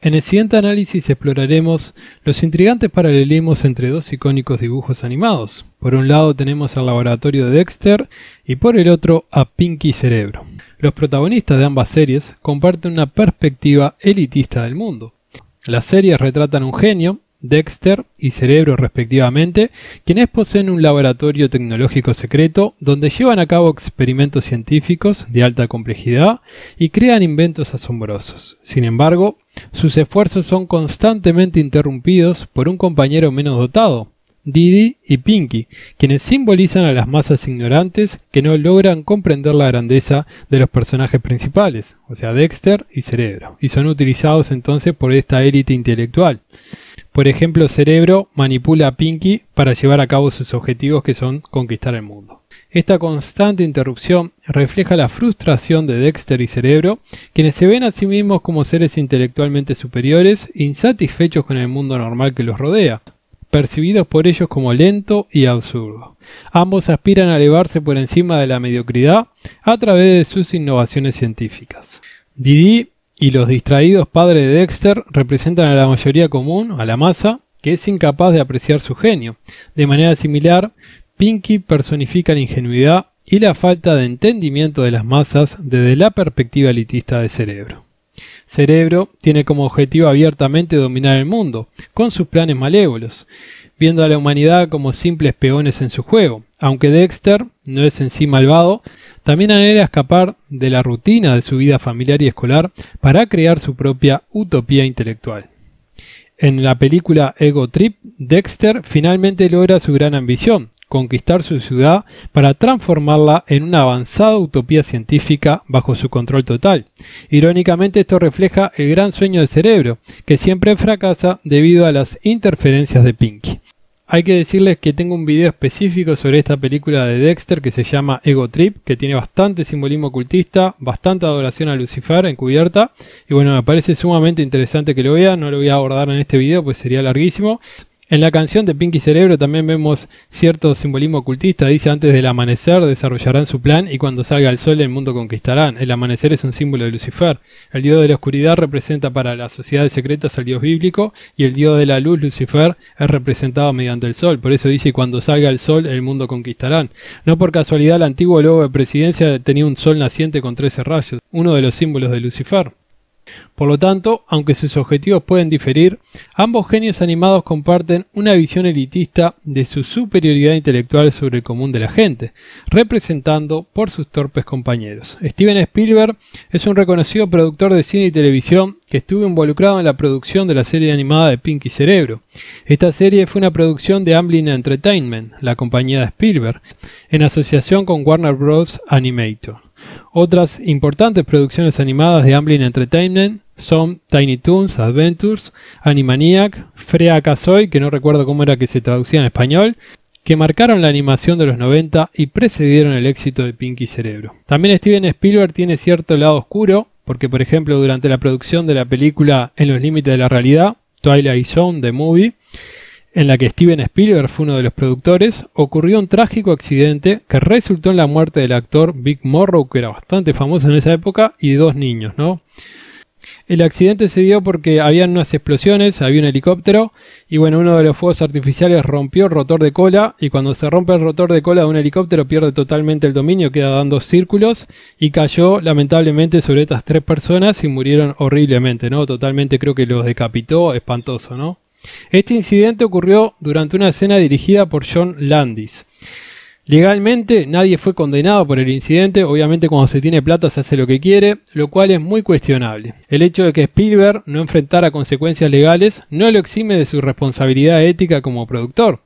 En el siguiente análisis exploraremos los intrigantes paralelismos entre dos icónicos dibujos animados. Por un lado tenemos al laboratorio de Dexter y por el otro a Pinky Cerebro. Los protagonistas de ambas series comparten una perspectiva elitista del mundo. Las series retratan un genio, Dexter y Cerebro respectivamente, quienes poseen un laboratorio tecnológico secreto donde llevan a cabo experimentos científicos de alta complejidad y crean inventos asombrosos. Sin embargo, sus esfuerzos son constantemente interrumpidos por un compañero menos dotado, Didi y Pinky, quienes simbolizan a las masas ignorantes que no logran comprender la grandeza de los personajes principales, o sea, Dexter y Cerebro, y son utilizados entonces por esta élite intelectual. Por ejemplo, Cerebro manipula a Pinky para llevar a cabo sus objetivos que son conquistar el mundo. Esta constante interrupción refleja la frustración de Dexter y Cerebro, quienes se ven a sí mismos como seres intelectualmente superiores, insatisfechos con el mundo normal que los rodea, percibidos por ellos como lento y absurdo. Ambos aspiran a elevarse por encima de la mediocridad a través de sus innovaciones científicas. Didi y los distraídos padres de Dexter representan a la mayoría común, a la masa, que es incapaz de apreciar su genio. De manera similar, Pinky personifica la ingenuidad y la falta de entendimiento de las masas desde la perspectiva elitista de Cerebro. Cerebro tiene como objetivo abiertamente dominar el mundo, con sus planes malévolos, viendo a la humanidad como simples peones en su juego, aunque Dexter no es en sí malvado, también anhela escapar de la rutina de su vida familiar y escolar para crear su propia utopía intelectual. En la película Ego Trip, Dexter finalmente logra su gran ambición, conquistar su ciudad para transformarla en una avanzada utopía científica bajo su control total. Irónicamente esto refleja el gran sueño del Cerebro, que siempre fracasa debido a las interferencias de Pinky. Hay que decirles que tengo un video específico sobre esta película de Dexter que se llama Ego Trip, que tiene bastante simbolismo ocultista, bastante adoración a Lucifer encubierta. Y bueno, me parece sumamente interesante que lo vean, no lo voy a abordar en este video pues sería larguísimo. En la canción de Pinky Cerebro también vemos cierto simbolismo ocultista. Dice antes del amanecer desarrollarán su plan y cuando salga el sol el mundo conquistarán. El amanecer es un símbolo de Lucifer. El dios de la oscuridad representa para las sociedades secretas al dios bíblico y el dios de la luz, Lucifer, es representado mediante el sol. Por eso dice cuando salga el sol el mundo conquistarán. No por casualidad el antiguo logo de presidencia tenía un sol naciente con 13 rayos, uno de los símbolos de Lucifer. Por lo tanto, aunque sus objetivos pueden diferir, ambos genios animados comparten una visión elitista de su superioridad intelectual sobre el común de la gente, representando por sus torpes compañeros. Steven Spielberg es un reconocido productor de cine y televisión que estuvo involucrado en la producción de la serie animada de Pinky Cerebro. Esta serie fue una producción de Amblin Entertainment, la compañía de Spielberg, en asociación con Warner Bros. Animator. Otras importantes producciones animadas de Amblin Entertainment son Tiny Toons Adventures, Animaniac, Frea que no recuerdo cómo era que se traducía en español, que marcaron la animación de los 90 y precedieron el éxito de Pinky Cerebro. También Steven Spielberg tiene cierto lado oscuro, porque por ejemplo durante la producción de la película En los límites de la realidad, Twilight Zone, The Movie, en la que Steven Spielberg fue uno de los productores, ocurrió un trágico accidente que resultó en la muerte del actor Big Morrow, que era bastante famoso en esa época, y dos niños, ¿no? El accidente se dio porque habían unas explosiones, había un helicóptero y bueno, uno de los fuegos artificiales rompió el rotor de cola y cuando se rompe el rotor de cola de un helicóptero pierde totalmente el dominio, queda dando círculos y cayó lamentablemente sobre estas tres personas y murieron horriblemente, ¿no? Totalmente creo que los decapitó, espantoso, ¿no? Este incidente ocurrió durante una escena dirigida por John Landis. Legalmente nadie fue condenado por el incidente, obviamente cuando se tiene plata se hace lo que quiere, lo cual es muy cuestionable. El hecho de que Spielberg no enfrentara consecuencias legales no lo exime de su responsabilidad ética como productor.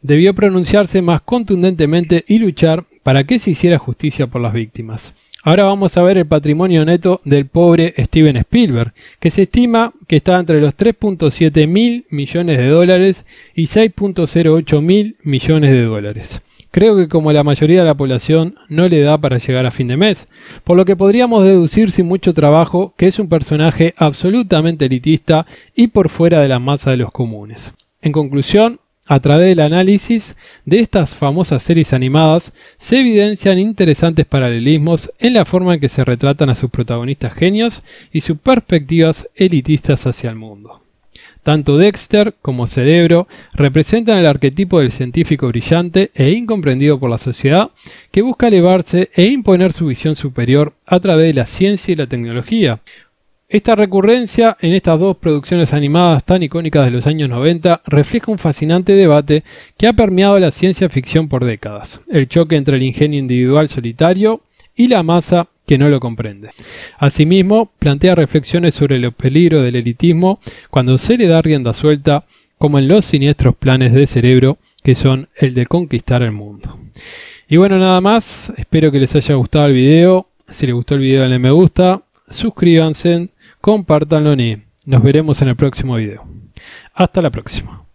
Debió pronunciarse más contundentemente y luchar para que se hiciera justicia por las víctimas. Ahora vamos a ver el patrimonio neto del pobre Steven Spielberg, que se estima que está entre los 3.7 mil millones de dólares y 6.08 mil millones de dólares. Creo que como la mayoría de la población no le da para llegar a fin de mes, por lo que podríamos deducir sin mucho trabajo que es un personaje absolutamente elitista y por fuera de la masa de los comunes. En conclusión, a través del análisis de estas famosas series animadas, se evidencian interesantes paralelismos en la forma en que se retratan a sus protagonistas genios y sus perspectivas elitistas hacia el mundo. Tanto Dexter como Cerebro representan el arquetipo del científico brillante e incomprendido por la sociedad que busca elevarse e imponer su visión superior a través de la ciencia y la tecnología, esta recurrencia en estas dos producciones animadas tan icónicas de los años 90 refleja un fascinante debate que ha permeado la ciencia ficción por décadas, el choque entre el ingenio individual solitario y la masa que no lo comprende. Asimismo, plantea reflexiones sobre los peligros del elitismo cuando se le da rienda suelta, como en los siniestros planes de cerebro que son el de conquistar el mundo. Y bueno, nada más, espero que les haya gustado el video, si les gustó el video denle me gusta, suscríbanse, Compartanlo, y nos veremos en el próximo video. Hasta la próxima.